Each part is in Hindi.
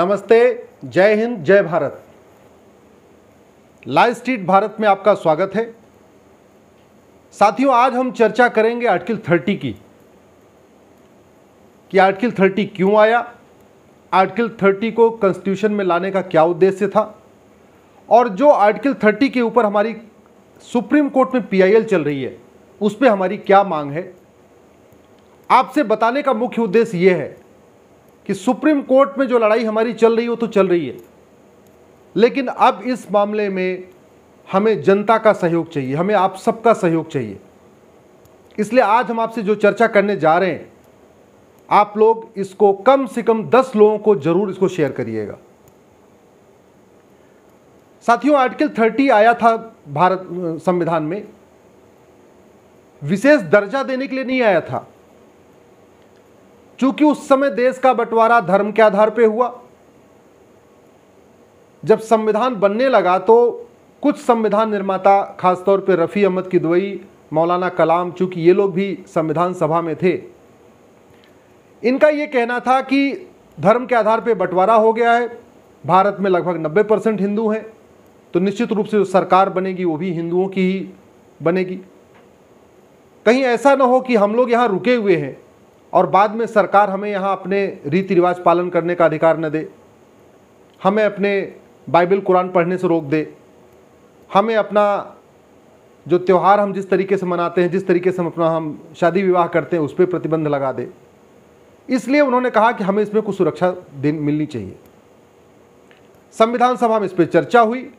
नमस्ते जय हिंद जय भारत लाइव स्ट्रीट भारत में आपका स्वागत है साथियों आज हम चर्चा करेंगे आर्टिकल 30 की कि आर्टिकल 30 क्यों आया आर्टिकल 30 को कॉन्स्टिट्यूशन में लाने का क्या उद्देश्य था और जो आर्टिकल 30 के ऊपर हमारी सुप्रीम कोर्ट में पीआईएल चल रही है उस पर हमारी क्या मांग है आपसे बताने का मुख्य उद्देश्य ये है कि सुप्रीम कोर्ट में जो लड़ाई हमारी चल रही हो तो चल रही है लेकिन अब इस मामले में हमें जनता का सहयोग चाहिए हमें आप सबका सहयोग चाहिए इसलिए आज हम आपसे जो चर्चा करने जा रहे हैं आप लोग इसको कम से कम दस लोगों को जरूर इसको शेयर करिएगा साथियों आर्टिकल थर्टी आया था भारत संविधान में विशेष दर्जा देने के लिए नहीं आया था चूंकि उस समय देश का बंटवारा धर्म के आधार पे हुआ जब संविधान बनने लगा तो कुछ संविधान निर्माता खासतौर पे रफ़ी अहमद किदवई मौलाना कलाम चूंकि ये लोग भी संविधान सभा में थे इनका ये कहना था कि धर्म के आधार पे बंटवारा हो गया है भारत में लगभग 90 परसेंट हिंदू हैं तो निश्चित रूप से जो सरकार बनेगी वो भी हिंदुओं की ही बनेगी कहीं ऐसा ना हो कि हम लोग यहाँ रुके हुए हैं और बाद में सरकार हमें यहाँ अपने रीति रिवाज पालन करने का अधिकार न दे हमें अपने बाइबल कुरान पढ़ने से रोक दे हमें अपना जो त्यौहार हम जिस तरीके से मनाते हैं जिस तरीके से हम अपना हम शादी विवाह करते हैं उस पर प्रतिबंध लगा दे इसलिए उन्होंने कहा कि हमें इसमें कुछ सुरक्षा दिन मिलनी चाहिए संविधान सभा में इस पर चर्चा हुई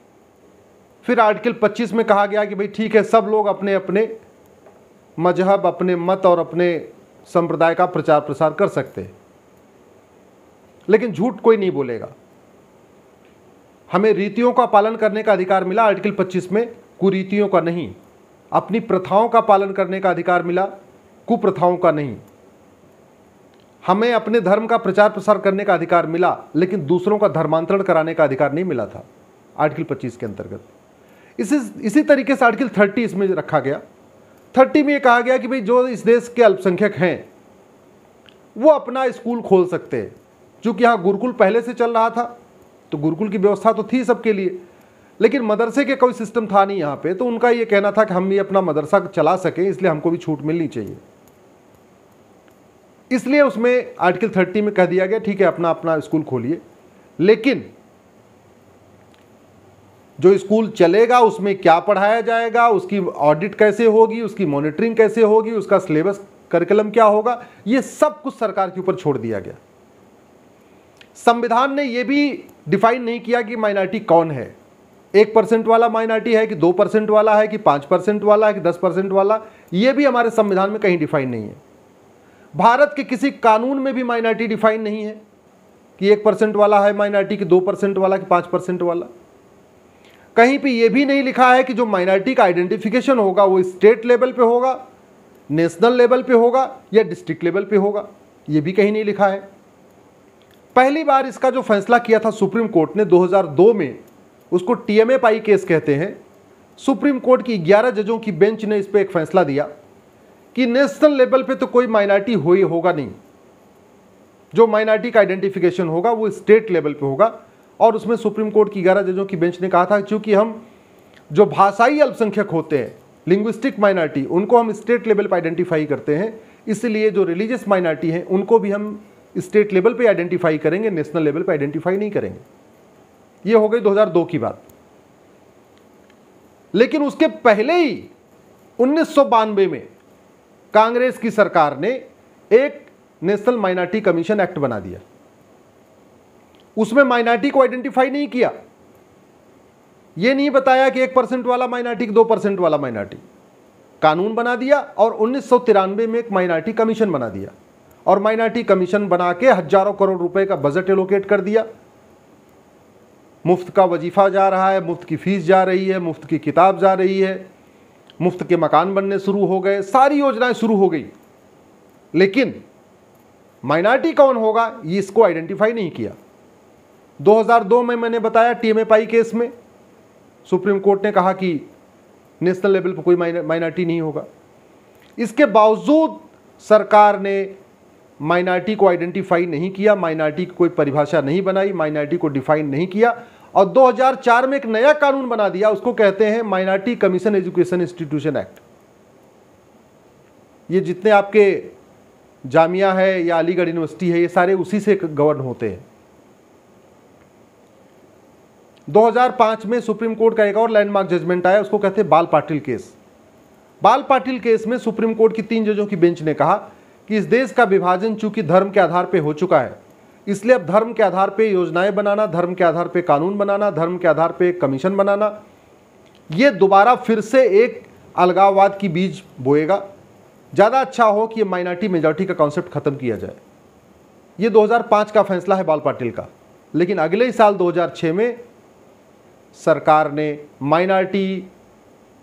फिर आर्टिकल 25 में कहा गया कि भाई ठीक है सब लोग अपने अपने मजहब अपने मत और अपने संप्रदाय का प्रचार प्रसार कर सकते हैं लेकिन झूठ कोई नहीं बोलेगा हमें रीतियों का पालन करने का अधिकार मिला आर्टिकल 25 में कुरीतियों का नहीं अपनी प्रथाओं का पालन करने का अधिकार मिला कुप्रथाओं का नहीं हमें अपने धर्म का प्रचार प्रसार करने का अधिकार मिला लेकिन दूसरों का धर्मांतरण कराने का अधिकार नहीं मिला था आर्टिकल 25 के अंतर्गत इसी इसी तरीके से आर्टिकल 30 इसमें रखा गया थर्टी में ये कहा गया कि भाई जो इस देश के अल्पसंख्यक हैं वो अपना स्कूल खोल सकते हैं चूँकि यहाँ गुरुकुल पहले से चल रहा था तो गुरुकुल की व्यवस्था तो थी सबके लिए लेकिन मदरसे के कोई सिस्टम था नहीं यहाँ पे तो उनका ये कहना था कि हम भी अपना मदरसा चला सकें इसलिए हमको भी छूट मिलनी चाहिए इसलिए उसमें आर्टिकल थर्टी में कह दिया गया ठीक है अपना अपना स्कूल खोलिए लेकिन जो स्कूल चलेगा उसमें क्या पढ़ाया जाएगा उसकी ऑडिट कैसे होगी उसकी मॉनिटरिंग कैसे होगी उसका सिलेबस करिकुलम क्या होगा ये सब कुछ सरकार के ऊपर छोड़ दिया गया संविधान ने ये भी डिफाइन नहीं किया कि माइनॉरिटी कौन है एक परसेंट वाला माइनॉरिटी है कि दो परसेंट वाला है कि पाँच परसेंट वाला है कि दस परसेंट वाला ये भी हमारे संविधान में कहीं डिफाइन नहीं है भारत के किसी कानून में भी माइनॉरिटी डिफाइन नहीं है कि एक परसेंट वाला है माइनॉरिटी कि दो परसेंट वाला कि पाँच परसेंट वाला कहीं पे ये भी नहीं लिखा है कि जो माइनॉरिटी का आइडेंटिफिकेशन होगा वो स्टेट लेवल पे होगा नेशनल लेवल पे होगा या डिस्ट्रिक्ट लेवल पे होगा ये भी कहीं नहीं लिखा है पहली बार इसका जो फैसला किया था सुप्रीम कोर्ट ने 2002 में उसको टी पाई केस कहते हैं सुप्रीम कोर्ट की 11 जजों की बेंच ने इस पर एक फैसला दिया कि नेशनल लेवल पर तो कोई माइनॉरिटी ही होगा नहीं जो माइनॉरिटी का आइडेंटिफिकेशन होगा वो स्टेट लेवल पर होगा और उसमें सुप्रीम कोर्ट की ग्यारह जजों की बेंच ने कहा था क्योंकि हम जो भाषाई अल्पसंख्यक होते हैं लिंग्विस्टिक माइनॉरिटी उनको हम स्टेट लेवल पर आइडेंटिफाई करते हैं इसलिए जो रिलीजियस माइनॉरिटी हैं उनको भी हम स्टेट लेवल पे आइडेंटिफाई करेंगे नेशनल लेवल पे आइडेंटिफाई नहीं करेंगे ये हो गई 2002 की बात लेकिन उसके पहले ही उन्नीस में कांग्रेस की सरकार ने एक नेशनल माइनॉरिटी कमीशन एक्ट बना दिया उसमें माइनॉरिटी को आइडेंटिफाई नहीं किया ये नहीं बताया कि एक परसेंट वाला माइनॉरिटी दो परसेंट वाला माइनॉरिटी कानून बना दिया और उन्नीस में एक माइनॉरिटी कमीशन बना दिया और माइनॉरिटी कमीशन बना के हजारों करोड़ रुपए का बजट एलोकेट कर दिया मुफ्त का वजीफ़ा जा रहा है मुफ्त की फ़ीस जा रही है मुफ्त की किताब जा रही है मुफ्त के मकान बनने शुरू हो गए सारी योजनाएं शुरू हो गई लेकिन माइनॉरिटी कौन होगा ये इसको आइडेंटिफाई नहीं किया 2002 में मैंने बताया टीएमएफआई केस में सुप्रीम कोर्ट ने कहा कि नेशनल लेवल पर कोई माइनॉरिटी नहीं होगा इसके बावजूद सरकार ने माइनॉरिटी को आइडेंटिफाई नहीं किया माइनॉरिटी की कोई परिभाषा नहीं बनाई माइनॉरिटी को डिफाइन नहीं किया और 2004 में एक नया कानून बना दिया उसको कहते हैं minority commission education institution act ये जितने आपके जामिया है या अलीगढ़ यूनिवर्सिटी है ये सारे उसी से गवर्न होते हैं 2005 में सुप्रीम कोर्ट का एक और लैंडमार्क जजमेंट आया उसको कहते हैं बाल पाटिल केस बाल पाटिल केस में सुप्रीम कोर्ट की तीन जजों की बेंच ने कहा कि इस देश का विभाजन चूंकि धर्म के आधार पर हो चुका है इसलिए अब धर्म के आधार पर योजनाएं बनाना धर्म के आधार पर कानून बनाना धर्म के आधार पर कमीशन बनाना ये दोबारा फिर से एक अलगाववाद की बीज बोएगा ज़्यादा अच्छा हो कि ये माइनॉरिटी मेजॉरिटी का कॉन्सेप्ट ख़त्म किया जाए ये 2005 का फैसला है बाल पाटिल का लेकिन अगले ही साल 2006 में सरकार ने माइनॉरिटी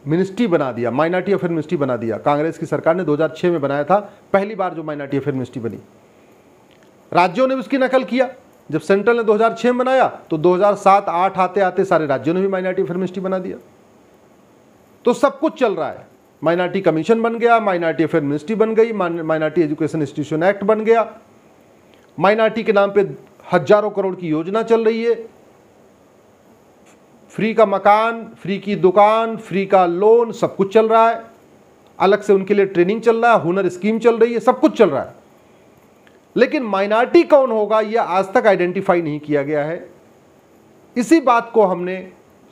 मिनिस्ट्री बना दिया माइनॉरिटी अफेयर मिनिस्ट्री बना दिया कांग्रेस की सरकार ने 2006 में बनाया था पहली बार जो माइनॉरिटी अफेयर मिनिस्ट्री बनी राज्यों ने उसकी नकल किया जब सेंट्रल ने 2006 में बनाया तो 2007-8 आते आते सारे राज्यों ने भी माइनॉरिटी अफेयर मिनिस्ट्री बना दिया तो सब कुछ चल रहा है माइनॉरिटी कमीशन बन गया माइनॉरिटी अफेयर मिनिस्ट्री बन गई माइनॉरिटी एजुकेशन इंस्टीट्यूशन एक्ट बन गया माइनॉरिटी के नाम पर हजारों करोड़ की योजना चल रही है फ्री का मकान फ्री की दुकान फ्री का लोन सब कुछ चल रहा है अलग से उनके लिए ट्रेनिंग चल रहा है हुनर स्कीम चल रही है सब कुछ चल रहा है लेकिन माइनॉरिटी कौन होगा यह आज तक आइडेंटिफाई नहीं किया गया है इसी बात को हमने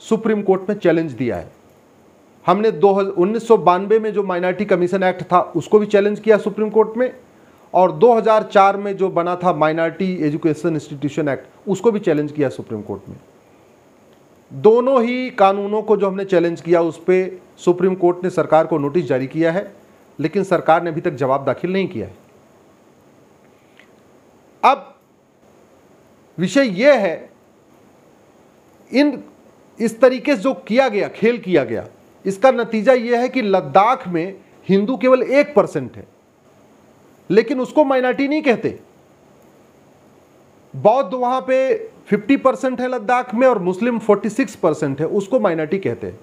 सुप्रीम कोर्ट में चैलेंज दिया है हमने दो उन्नीस में जो माइनॉरिटी कमीशन एक्ट था उसको भी चैलेंज किया सुप्रीम कोर्ट में और 2004 में जो बना था माइनॉरिटी एजुकेशन इंस्टीट्यूशन एक्ट उसको भी चैलेंज किया सुप्रीम कोर्ट में दोनों ही कानूनों को जो हमने चैलेंज किया उस पर सुप्रीम कोर्ट ने सरकार को नोटिस जारी किया है लेकिन सरकार ने अभी तक जवाब दाखिल नहीं किया है अब विषय यह है इन इस तरीके से जो किया गया खेल किया गया इसका नतीजा यह है कि लद्दाख में हिंदू केवल एक परसेंट है लेकिन उसको माइनॉरिटी नहीं कहते बौद्ध वहां पे फिफ्टी परसेंट है लद्दाख में और मुस्लिम फोर्टी सिक्स परसेंट है उसको माइनॉरिटी कहते हैं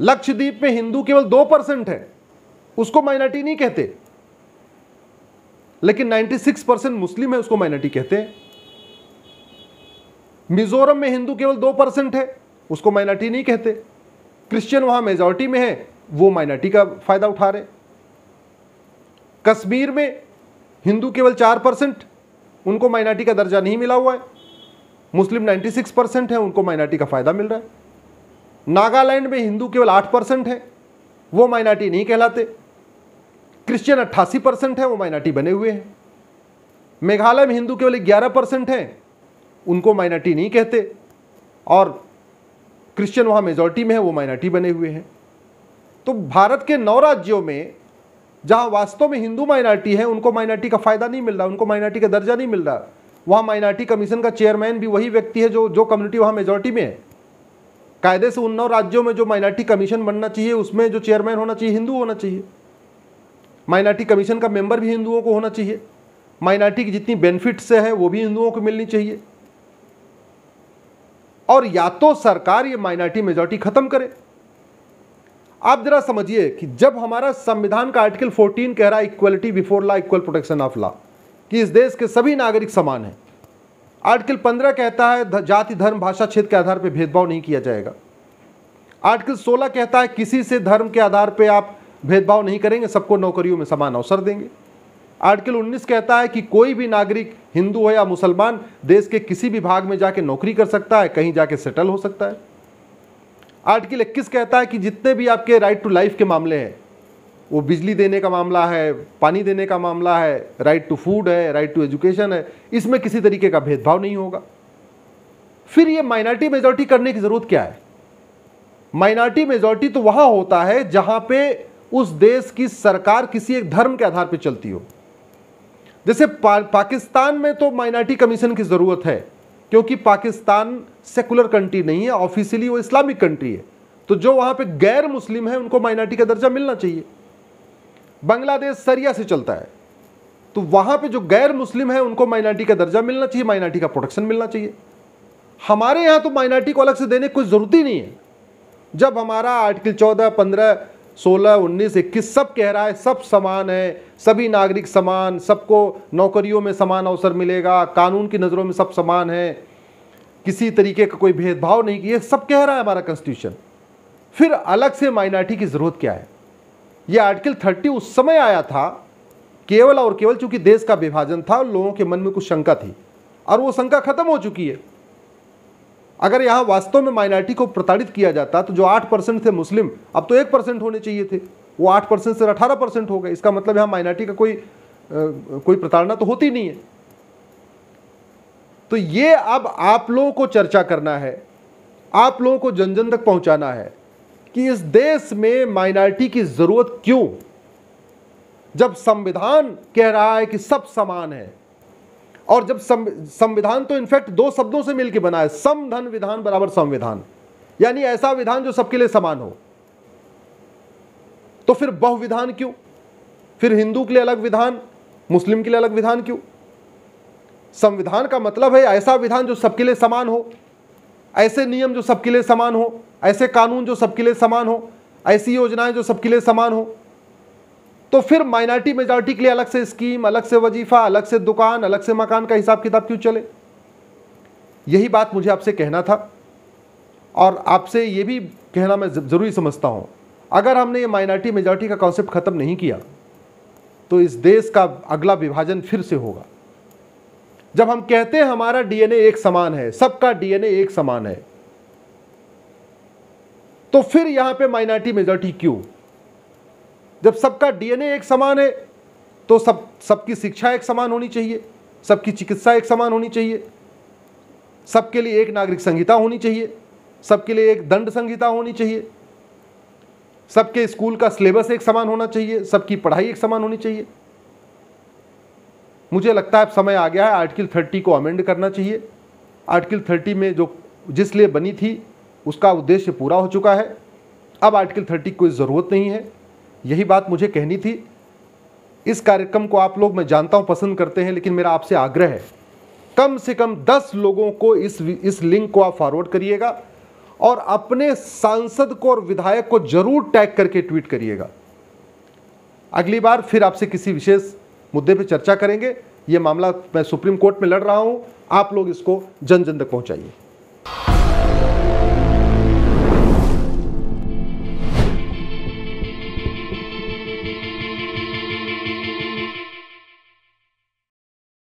लक्षद्वीप में हिंदू केवल दो परसेंट है उसको माइनॉरिटी नहीं कहते लेकिन नाइन्टी सिक्स परसेंट मुस्लिम है उसको माइनॉरिटी कहते हैं मिजोरम में हिंदू केवल दो परसेंट है उसको माइनॉरिटी नहीं कहते क्रिश्चियन वहां मेजोरिटी में है वो माइनॉरिटी का फायदा उठा रहे कश्मीर में हिंदू केवल चार परसेंट उनको माइनॉरिटी का दर्जा नहीं मिला हुआ है मुस्लिम 96 परसेंट है उनको माइनॉरिटी का फ़ायदा मिल रहा है नागालैंड में हिंदू केवल 8 परसेंट है वो माइनॉरिटी नहीं कहलाते क्रिश्चियन 88 परसेंट है वो माइनॉरिटी बने हुए हैं मेघालय में हिंदू केवल ग्यारह परसेंट हैं उनको माइनॉरिटी नहीं कहते और क्रिश्चियन वहाँ मेजोरिटी में है वो माइनॉरिटी बने हुए हैं तो भारत के नौ राज्यों में जहाँ वास्तव में हिंदू माइनॉरिटी है उनको माइनॉरिटी का फ़ायदा नहीं मिल रहा उनको माइनॉरिटी का दर्जा नहीं मिल रहा वहाँ माइनॉरिटी कमीशन का चेयरमैन भी वही व्यक्ति है जो जो कम्युनिटी वहाँ मेजोरिटी में है कायदे से उन नौ राज्यों में जो माइनॉरिटी कमीशन बनना चाहिए उसमें जो चेयरमैन होना चाहिए हिंदू होना चाहिए माइनॉरिटी कमीशन का मेंबर भी हिंदुओं को होना चाहिए माइनॉरिटी की जितनी बेनिफिट्स है वो भी हिंदुओं को मिलनी चाहिए और या तो सरकार ये माइनॉरिटी मेजोरिटी ख़त्म करे आप जरा समझिए कि जब हमारा संविधान का आर्टिकल 14 कह रहा है equality before law equal protection of law कि इस देश के सभी नागरिक समान हैं आर्टिकल 15 कहता है जाति धर्म भाषा क्षेत्र के आधार पर भेदभाव नहीं किया जाएगा आर्टिकल 16 कहता है किसी से धर्म के आधार पर आप भेदभाव नहीं करेंगे सबको नौकरियों में समान अवसर देंगे आर्टिकल उन्नीस कहता है कि कोई भी नागरिक हिंदू हो या मुसलमान देश के किसी भी भाग में जाके नौकरी कर सकता है कहीं जाके सेटल हो सकता है आर्टिकल इक्कीस कहता है कि जितने भी आपके राइट टू लाइफ के मामले हैं वो बिजली देने का मामला है पानी देने का मामला है राइट टू फूड है राइट टू एजुकेशन है इसमें किसी तरीके का भेदभाव नहीं होगा फिर ये माइनॉरिटी मेजोरिटी करने की ज़रूरत क्या है माइनॉरिटी मेजोरिटी तो वहाँ होता है जहाँ पे उस देश की सरकार किसी एक धर्म के आधार पर चलती हो जैसे पा, पाकिस्तान में तो माइनॉरिटी कमीशन की ज़रूरत है क्योंकि पाकिस्तान सेकुलर कंट्री नहीं है ऑफिशियली वो इस्लामिक कंट्री है तो जो वहाँ पे गैर मुस्लिम है उनको माइनॉरिटी का दर्जा मिलना चाहिए बांग्लादेश सरिया से चलता है तो वहाँ पे जो गैर मुस्लिम है उनको माइनॉरिटी का दर्जा मिलना चाहिए माइनॉरिटी का प्रोटेक्शन मिलना चाहिए हमारे यहाँ तो माइनॉरिटी को अलग से देने की कोई ज़रूरत ही नहीं है जब हमारा आर्टिकल चौदह पंद्रह सोलह उन्नीस इक्कीस सब कह रहा है सब समान है सभी नागरिक समान सबको नौकरियों में समान अवसर मिलेगा कानून की नज़रों में सब समान है किसी तरीके का कोई भेदभाव नहीं किया सब कह रहा है हमारा कॉन्स्टिट्यूशन फिर अलग से माइनॉरिटी की ज़रूरत क्या है ये आर्टिकल थर्टी उस समय आया था केवल और केवल चूंकि देश का विभाजन था और लोगों के मन में कुछ शंका थी और वो शंका खत्म हो चुकी है अगर यहाँ वास्तव में माइनॉरिटी को प्रताड़ित किया जाता तो जो आठ परसेंट थे मुस्लिम अब तो एक परसेंट होने चाहिए थे वो आठ परसेंट से अठारह परसेंट हो गए इसका मतलब यहाँ माइनॉरिटी का कोई आ, कोई प्रताड़ना तो होती नहीं है तो ये अब आप लोगों को चर्चा करना है आप लोगों को जन जन तक पहुंचाना है कि इस देश में माइनॉरिटी की ज़रूरत क्यों जब संविधान कह रहा है कि सब समान है और जब संविधान तो इनफैक्ट दो शब्दों से मिलकर बना है समधन विधान बराबर संविधान यानी ऐसा विधान जो सबके लिए समान हो तो फिर बहुविधान क्यों फिर हिंदू के लिए अलग विधान मुस्लिम के लिए अलग विधान क्यों संविधान का मतलब है ऐसा विधान जो सबके लिए समान हो ऐसे नियम जो सबके लिए समान हो ऐसे कानून जो सबके लिए समान हो ऐसी योजनाएं जो सबके लिए समान हो तो फिर माइनॉरिटी मेजॉरिटी के लिए अलग से स्कीम अलग से वजीफा अलग से दुकान अलग से मकान का हिसाब किताब क्यों चले यही बात मुझे आपसे कहना था और आपसे ये भी कहना मैं ज़रूरी समझता हूँ अगर हमने ये माइनॉरिटी मेजॉरिटी का कॉन्सेप्ट ख़त्म नहीं किया तो इस देश का अगला विभाजन फिर से होगा जब हम कहते हैं हमारा डीएनए एक समान है सबका डीएनए एक समान है तो फिर यहां पे माइनॉरिटी मेजॉरिटी क्यों जब सबका डीएनए एक समान है तो सब सबकी शिक्षा एक समान होनी चाहिए सबकी चिकित्सा एक समान होनी चाहिए सबके लिए एक नागरिक संहिता होनी चाहिए सबके लिए एक दंड संहिता होनी चाहिए सबके स्कूल का सिलेबस एक समान होना चाहिए सबकी पढ़ाई एक समान होनी चाहिए मुझे लगता है अब समय आ गया है आर्टिकल थर्टी को अमेंड करना चाहिए आर्टिकल थर्टी में जो जिस लिए बनी थी उसका उद्देश्य पूरा हो चुका है अब आर्टिकल थर्टी कोई ज़रूरत नहीं है यही बात मुझे कहनी थी इस कार्यक्रम को आप लोग मैं जानता हूं पसंद करते हैं लेकिन मेरा आपसे आग्रह है कम से कम दस लोगों को इस इस लिंक को आप फॉरवर्ड करिएगा और अपने सांसद को और विधायक को जरूर टैग करके ट्वीट करिएगा अगली बार फिर आपसे किसी विशेष मुद्दे पर चर्चा करेंगे ये मामला मैं सुप्रीम कोर्ट में लड़ रहा हूँ आप लोग इसको जन जन तक पहुँचाइए